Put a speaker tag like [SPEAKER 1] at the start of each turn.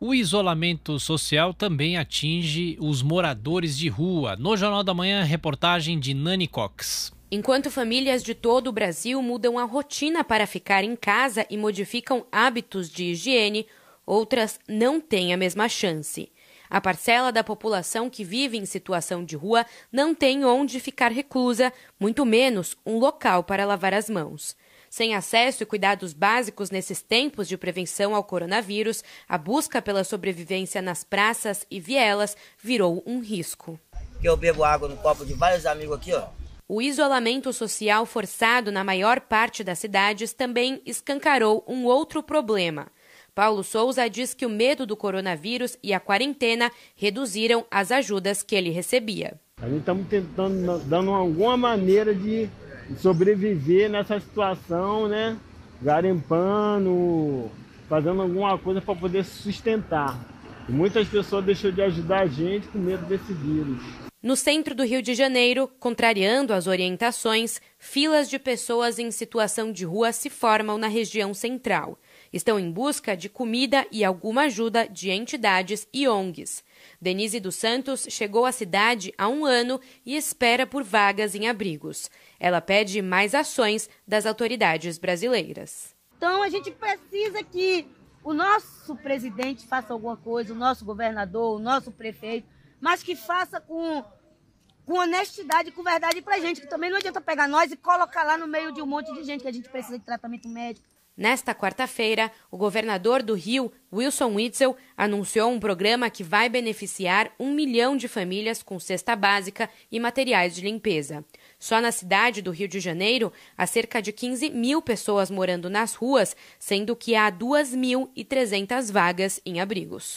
[SPEAKER 1] O isolamento social também atinge os moradores de rua. No Jornal da Manhã, reportagem de Nani Cox. Enquanto famílias de todo o Brasil mudam a rotina para ficar em casa e modificam hábitos de higiene, outras não têm a mesma chance. A parcela da população que vive em situação de rua não tem onde ficar reclusa, muito menos um local para lavar as mãos. Sem acesso e cuidados básicos nesses tempos de prevenção ao coronavírus, a busca pela sobrevivência nas praças e vielas virou um risco.
[SPEAKER 2] Eu bebo água no copo de vários amigos aqui, ó.
[SPEAKER 1] O isolamento social forçado na maior parte das cidades também escancarou um outro problema. Paulo Souza diz que o medo do coronavírus e a quarentena reduziram as ajudas que ele recebia.
[SPEAKER 3] A gente está tentando, dando alguma maneira de sobreviver nessa situação, né? Garimpando, fazendo alguma coisa para poder sustentar. E muitas pessoas deixou de ajudar a gente com medo desse vírus.
[SPEAKER 1] No centro do Rio de Janeiro, contrariando as orientações, filas de pessoas em situação de rua se formam na região central estão em busca de comida e alguma ajuda de entidades e ONGs. Denise dos Santos chegou à cidade há um ano e espera por vagas em abrigos. Ela pede mais ações das autoridades brasileiras.
[SPEAKER 2] Então a gente precisa que o nosso presidente faça alguma coisa, o nosso governador, o nosso prefeito, mas que faça com, com honestidade, com verdade a gente, que também não adianta pegar nós e colocar lá no meio de um monte de gente que a gente precisa de tratamento médico,
[SPEAKER 1] Nesta quarta-feira, o governador do Rio, Wilson Witzel, anunciou um programa que vai beneficiar um milhão de famílias com cesta básica e materiais de limpeza. Só na cidade do Rio de Janeiro, há cerca de 15 mil pessoas morando nas ruas, sendo que há 2.300 vagas em abrigos.